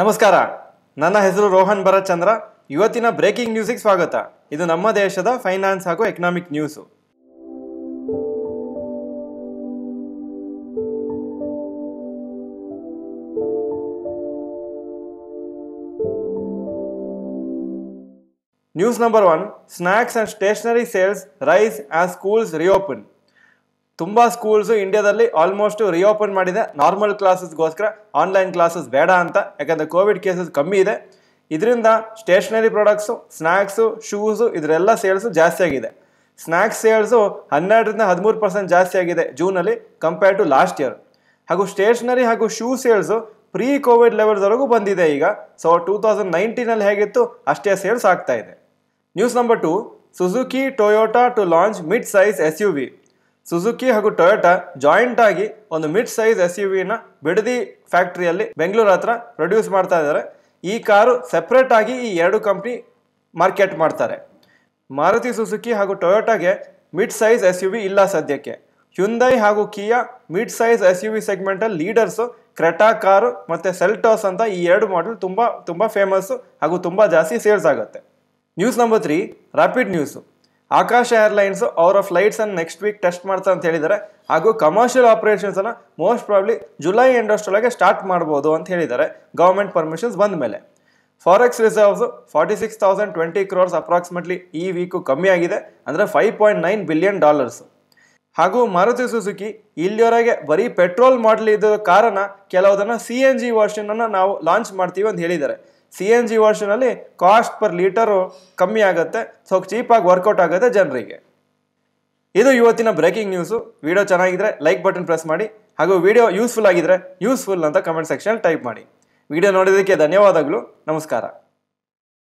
ನಮಸ್ಕಾರ ನನ್ನ ಹೆಸರು ರೋಹನ್ ಭರತ್ಚಂದ್ರ ಇವತ್ತಿನ ಬ್ರೇಕಿಂಗ್ ನ್ಯೂಸಿಗೆ ಸ್ವಾಗತ ಇದು ನಮ್ಮ ದೇಶದ ಫೈನಾನ್ಸ್ ಹಾಗೂ economic news news number one snacks and stationery sales rise as schools reopen ತುಂಬ ಸ್ಕೂಲ್ಸು ಇಂಡಿಯಾದಲ್ಲಿ ಆಲ್ಮೋಸ್ಟ್ ರಿಓಪನ್ ಮಾಡಿದೆ ನಾರ್ಮಲ್ ಕ್ಲಾಸಸ್ಗೋಸ್ಕರ ಆನ್ಲೈನ್ ಕ್ಲಾಸಸ್ ಬೇಡ ಅಂತ ಯಾಕಂದರೆ ಕೋವಿಡ್ ಕೇಸಸ್ ಕಮ್ಮಿ ಇದೆ ಇದರಿಂದ ಸ್ಟೇಷ್ನರಿ ಪ್ರಾಡಕ್ಟ್ಸು ಸ್ನ್ಯಾಕ್ಸು ಶೂಸು ಇದರೆಲ್ಲ ಸೇಲ್ಸು ಜಾಸ್ತಿ ಆಗಿದೆ ಸ್ನ್ಯಾಕ್ಸ್ ಸೇಲ್ಸು ಹನ್ನೆರಡರಿಂದ ಹದಿಮೂರು ಪರ್ಸೆಂಟ್ ಜಾಸ್ತಿ ಆಗಿದೆ ಜೂನಲ್ಲಿ ಕಂಪೇರ್ ಟು ಲಾಸ್ಟ್ ಇಯರ್ ಹಾಗೂ ಸ್ಟೇಷ್ನರಿ ಹಾಗೂ ಶೂ ಸೇಲ್ಸು ಪ್ರೀ ಕೋವಿಡ್ ಲೆವೆಲ್ಸ್ವರೆಗೂ ಬಂದಿದೆ ಈಗ ಸೊ ಟೂ ತೌಸಂಡ್ ನೈನ್ಟೀನಲ್ಲಿ ಹೇಗಿತ್ತು ಅಷ್ಟೇ ಸೇಲ್ಸ್ ಆಗ್ತಾ ಇದೆ news number two Suzuki Toyota to launch mid size S U V Suzuki ಹಾಗೂ ಟೊಯೋಟಾ ಜಾಯಿಂಟ್ ಆಗಿ ಒಂದು ಮಿಡ್ ಸೈಜ್ ಎಸ್ ಯು ವಿನ ಬಿಡದಿ ಫ್ಯಾಕ್ಟ್ರಿಯಲ್ಲಿ ಬೆಂಗಳೂರು ಹತ್ರ ಪ್ರೊಡ್ಯೂಸ್ ಮಾಡ್ತಾ ಇದ್ದಾರೆ ಈ ಕಾರು ಸೆಪ್ರೇಟ್ ಆಗಿ ಈ ಎರಡು ಕಂಪ್ನಿ ಮಾರ್ಕೆಟ್ ಮಾಡ್ತಾರೆ ಮಾರುತಿ ಸುಜುಕಿ ಹಾಗೂ ಟೊಯೋಟಾಗೆ mid size S U V ಇಲ್ಲ ಸದ್ಯಕ್ಕೆ ಹ್ಯುಂದೈ ಹಾಗೂ Kia mid size S U V ಸೆಗ್ಮೆಂಟಲ್ಲಿ ಲೀಡರ್ಸು ಕ್ರೆಟಾ ಕಾರು ಮತ್ತು ಸೆಲ್ಟೋಸ್ ಅಂತ ಈ ಎರಡು ಮಾಡೆಲ್ ತುಂಬ ತುಂಬ ಫೇಮಸ್ಸು ಹಾಗೂ ತುಂಬ ಜಾಸ್ತಿ ಸೇಲ್ಸ್ ಆಗುತ್ತೆ news number three rapid news Akasa airlines ಅವರ ಫ್ಲೈಟ್ಸ್ ಅನ್ನು ನೆಕ್ಸ್ಟ್ ವೀಕ್ ಟೆಸ್ಟ್ ಮಾಡ್ತಾ ಅಂತ ಹೇಳಿದ್ದಾರೆ ಹಾಗೂ ಕಮರ್ಷಿಯಲ್ ಆಪರೇಷನ್ಸ್ ಅನ್ನು most probably July end start ಮಾಡ್ಬೋದು ಅಂತ ಹೇಳಿದ್ದಾರೆ ಗೌರ್ಮೆಂಟ್ ಪರ್ಮಿಷನ್ಸ್ ಬಂದ ಮೇಲೆ forex reserves forty six thousand twenty crores approximately ಈ ವೀಕು ಕಮ್ಮಿ ಆಗಿದೆ ಅಂದರೆ five point nine billion dollars ಹಾಗೂ ಮಾರುತಿ ಸುಸುಕಿ ಇಲ್ಲಿಯವರೆಗೆ ಬರೀ ಪೆಟ್ರೋಲ್ ಮಾಡಲ್ ಇದ್ದ ಕಾರಣ ಕೆಲವುದನ್ನು ಸಿ ಎನ್ ಜಿ ವರ್ಷನ್ ಅನ್ನು ನಾವು ಲಾಂಚ್ ಮಾಡ್ತೀವಿ ಅಂತ ಹೇಳಿದ್ದಾರೆ ಸಿ ಎನ್ ಜಿ ವರ್ಷನಲ್ಲಿ ಕಾಸ್ಟ್ ಪರ್ ಲೀಟರು ಕಮ್ಮಿ ಆಗುತ್ತೆ ಸೊ ಚೀಪಾಗಿ ವರ್ಕೌಟ್ ಆಗುತ್ತೆ ಜನರಿಗೆ ಇದು ಇವತ್ತಿನ ಬ್ರೇಕಿಂಗ್ ನ್ಯೂಸು ವಿಡಿಯೋ ಚೆನ್ನಾಗಿದ್ರೆ ಲೈಕ್ ಬಟನ್ ಪ್ರೆಸ್ ಮಾಡಿ ಹಾಗೂ ವಿಡಿಯೋ ಯೂಸ್ಫುಲ್ ಆಗಿದ್ರೆ ಯೂಸ್ಫುಲ್ ಅಂತ ಕಮೆಂಟ್ ಸೆಕ್ಷನ್ ಟೈಪ್ ಮಾಡಿ ವಿಡಿಯೋ ನೋಡಿದಕ್ಕೆ ಧನ್ಯವಾದಗಳು ನಮಸ್ಕಾರ